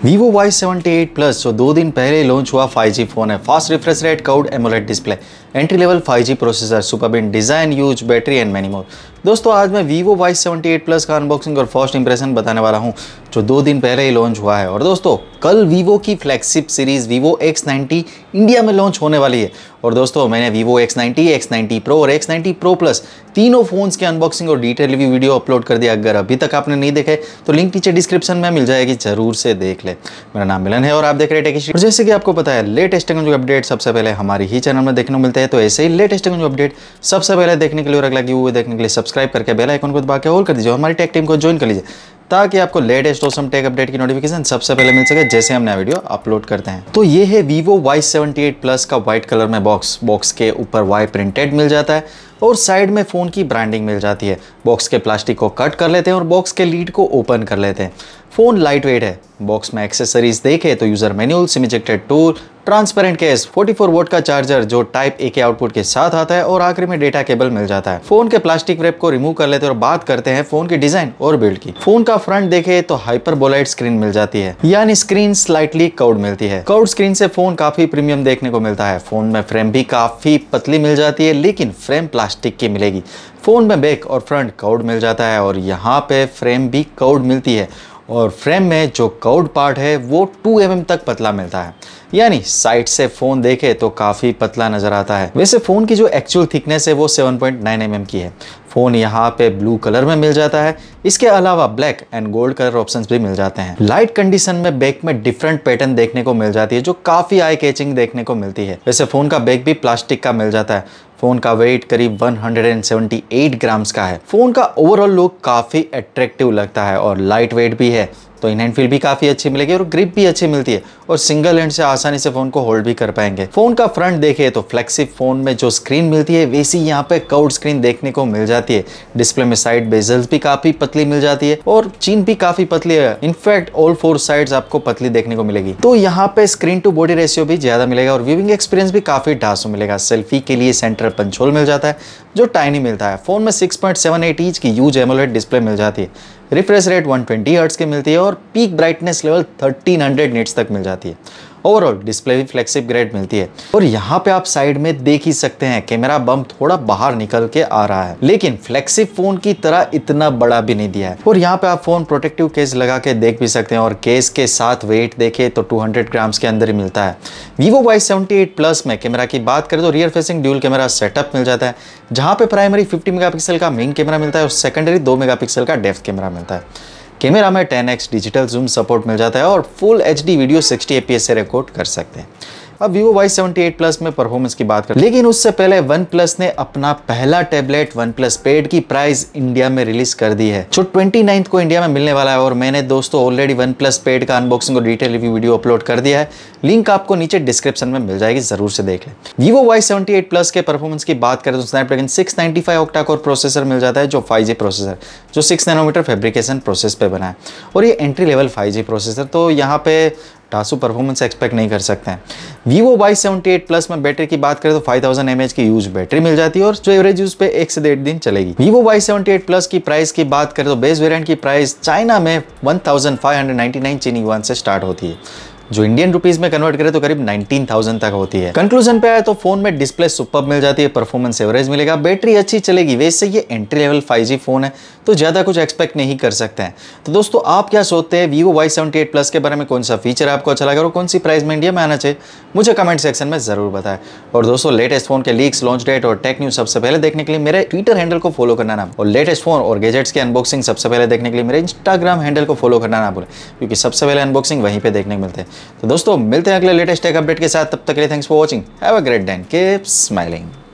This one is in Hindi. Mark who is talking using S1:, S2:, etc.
S1: Vivo Y78 Plus जो दो दिन पहले लॉन्च हुआ 5G फोन है fast refresh rate curved AMOLED display entry level 5G processor सुपरबिन design huge battery and many more दोस्तों आज मैं Vivo Y78 Plus का अनबॉक्सिंग और फर्स्ट इंप्रेशन बताने वाला हूं जो दो दिन पहले ही लॉन्च हुआ है और दोस्तों कल Vivo की flagship series Vivo X90 India में लॉन्च होने वाली है और दोस्तों मैंने Vivo X90, X90 Pro और X90 Pro Plus तीनों फ़ोन्स के अनबॉक्सिंग और डिटेल रिव्यू वीडियो अपलोड कर दिया अगर अभी तक आपने नहीं देखे तो लिंक नीचे डिस्क्रिप्शन में मिल जाएगी जरूर से देख ले मेरा नाम मिलन है और आप देख रहे हैं और जैसे कि आपको पता है लेटेस्ट टेक्नोलॉजी अपडेट सबसे पहले हमारे ही चैनल में देखने को मिलते हैं तो ऐसे ही लेटेस्ट टेक्नोलॉजी अपडेट सबसे पहले देखने के लिए और अगला व्यू देखने के लिए सबसे सब्सक्राइब करके बेल आइकन को दबा के ऑल कर दीजिए और हमारी टेक टीम को ज्वाइन कर लीजिए ताकि आपको लेटेस्ट औसम टेक अपडेट की नोटिफिकेशन सबसे पहले मिल सके जैसे हम नया वीडियो अपलोड करते हैं तो ये है वीवो वाई सेवेंटी प्लस का व्हाइट कलर में बॉक्स बॉक्स के ऊपर वाई प्रिंटेड मिल जाता है और साइड में फ़ोन की ब्रांडिंग मिल जाती है बॉक्स के प्लास्टिक को कट कर लेते हैं और बॉक्स के लीड को ओपन कर लेते हैं फ़ोन लाइट वेट है बॉक्स में एक्सेसरीज देखे तो user manual SIM ejected tool transparent case 44 watt का चार्जर जो टाइप ए के आउटपुट के साथ आता है और आखिरी में डेटा केबल मिल जाता है फोन के प्लास्टिक रेप को रिमूव कर लेते हैं और बात करते हैं फोन की डिजाइन और बिल्ड की फोन का फ्रंट देखे तो हाइपरबोलाइट स्क्रीन मिल जाती है यानी स्क्रीन स्लाइटली कौड मिलती है कौड स्क्रीन से फोन काफी प्रीमियम देखने को मिलता है फोन में फ्रेम भी काफी पतली मिल जाती है लेकिन फ्रेम प्लास्टिक की मिलेगी फोन में बैक और फ्रंट कौड मिल जाता है और यहाँ पे फ्रेम भी कौड मिलती है और फ्रेम में जो काउड पार्ट है वो 2 एम mm तक पतला मिलता है यानी साइड से फ़ोन देखे तो काफ़ी पतला नज़र आता है वैसे फ़ोन की जो एक्चुअल थिकनेस है वो 7.9 पॉइंट mm की है फ़ोन यहाँ पे ब्लू कलर में मिल जाता है इसके अलावा black and gold colour options भी मिल जाते हैं लाइट कंडीशन में बैक में डिफरेंट पैटर्न देखने को मिल जाती है जो काफ़ी आई कैचिंग देखने को मिलती है वैसे फ़ोन का बैक भी प्लास्टिक का मिल जाता है फोन का वेट करीब 178 ग्राम्स का है फोन का ओवरऑल लुक काफी अट्रैक्टिव लगता है और लाइट वेट भी है तो इन हैंड फील भी काफ़ी अच्छी मिलेगी और ग्रिप भी अच्छी मिलती है और सिंगल हैंड से आसानी से फ़ोन को होल्ड भी कर पाएंगे फ़ोन का फ्रंट देखे तो फ्लेक्सी फ़ोन में जो स्क्रीन मिलती है वैसी यहाँ पे कर्व स्क्रीन देखने को मिल जाती है डिस्प्ले में साइड बेजल्स भी काफ़ी पतली मिल जाती है और चीन भी काफ़ी पतली है इनफैक्ट ऑल फोर साइड आपको पतली देखने को मिलेगी तो यहाँ पे स्क्रीन टू बॉडी रेशियो भी ज़्यादा मिलेगा और व्यूविंग एक्सपीरियंस भी काफ़ी ढासू मिलेगा सेल्फी के लिए सेंटर पंचोल मिल जाता है जो टाइनी मिलता है फ़ोन में six point seven eight inch की यूज एमोलेट डिस्प्ले मिल जाती है रिफ्रेश रेट 120 हर्ट्स की मिलती है और पीक ब्राइटनेस लेवल 1300 निट्स तक मिल जाती है ओवरऑल डिस्प्ले भी फ्लेक्सिप ग्रेड मिलती है और यहाँ पे आप साइड में देख ही सकते हैं कैमरा बम थोड़ा बाहर निकल के आ रहा है लेकिन फ्लेक्सिप फोन की तरह इतना बड़ा भी नहीं दिया है और यहाँ पे आप फोन प्रोटेक्टिव केस लगा के देख भी सकते हैं और केस के साथ वेट देखे तो टू ग्राम्स के अंदर ही मिलता है वीवो वाई सेवेंटी प्लस में कैमरा की बात करें तो rear facing dual camera setup मिल जाता है जहाँ पे प्राइमरी फिफ्टी मेगा का मेन कैमरा मिलता है और सेकेंडरी दो मेगा का डेफ कैमरा मिलता है कैमरा में 10x डिजिटल जूम सपोर्ट मिल जाता है और फुल एच वीडियो 60 एफ से रिकॉर्ड कर सकते हैं अब Vivo Y78 Plus में परफॉर्मेंस की बात करें लेकिन उससे पहले वन प्लस ने अपना पहला टेबलेट वन प्लस पेड की प्राइस इंडिया में रिलीज कर दी है जो ट्वेंटी को इंडिया में मिलने वाला है और मैंने दोस्तों ऑलरेडी वन प्लस पेड का अनबॉक्सिंग और डिटेल रिव्यू वीडियो अपलोड कर दिया है लिंक आपको नीचे डिस्क्रिप्शन में मिल जाएगी जरूर से देख लें Vivo Y seventy eight plus के परफॉर्मेंस की बात करें तो Snapdragon six ninety five octa processor मिल जाता है जो फाइव जी प्रोसेसर जो सिक्स नैनोमीटर फेब्रिकेशन प्रोसेस पे बना है और ये entry level five G processor तो यहाँ पे टासू परफॉर्मेंस एक्सपेक्ट नहीं कर सकते हैं Vivo Y78 seventy eight plus में बैटरी की बात करें तो फाइव थाउजेंड की यूज बैटरी मिल जाती है और जो एवरेज यूज पे एक से डेढ़ दिन चलेगी Vivo Y seventy eight plus की प्राइस की बात करें तो बेस वेरियंट की प्राइस चाइना में one thousand five hundred ninety nine चीनी वन से स्टार्ट होती है जो इंडियन रुपीज में कन्वर्ट करें तो करीब 19,000 तक होती है कंक्लूजन पे आए तो फोन में डिस्प्ले सुपर मिल जाती है परफॉर्मेंस एवरेज मिलेगा बैटरी अच्छी चलेगी वैसे ये एंट्री लेवल 5G फोन है तो ज़्यादा कुछ एक्सपेक्ट नहीं कर सकते हैं तो दोस्तों आप क्या सोचते हैं Vivo Y seventy eight plus के बारे में कौन सा फीचर आपको अच्छा लगा और कौन सी प्राइस में इंडिया में आना चाहिए मुझे कमेंट सेक्शन में ज़रूर बताएं और दोस्तों लेटेस्ट फोन के लीक्स लॉन्च डेट और टेक न्यूज सबसे पहले देखने के लिए मेरे ट्विटर हैंडल को फॉलो करना ना और लेटेस्ट फोन और गेजेट्स की अनबॉक्सिंग सबसे पहले देखने के लिए मेरे इंस्टाग्राम हैंडल को फॉलो करना ना भूलें क्योंकि सबसे पहले अनबॉक्सिंग वहीं पर देखने को मिलते हैं तो दोस्तों मिलते हैं अगले लेटेस्ट टेक अपडेट के साथ तब तक के लिए thanks for watching have a great day and keep smiling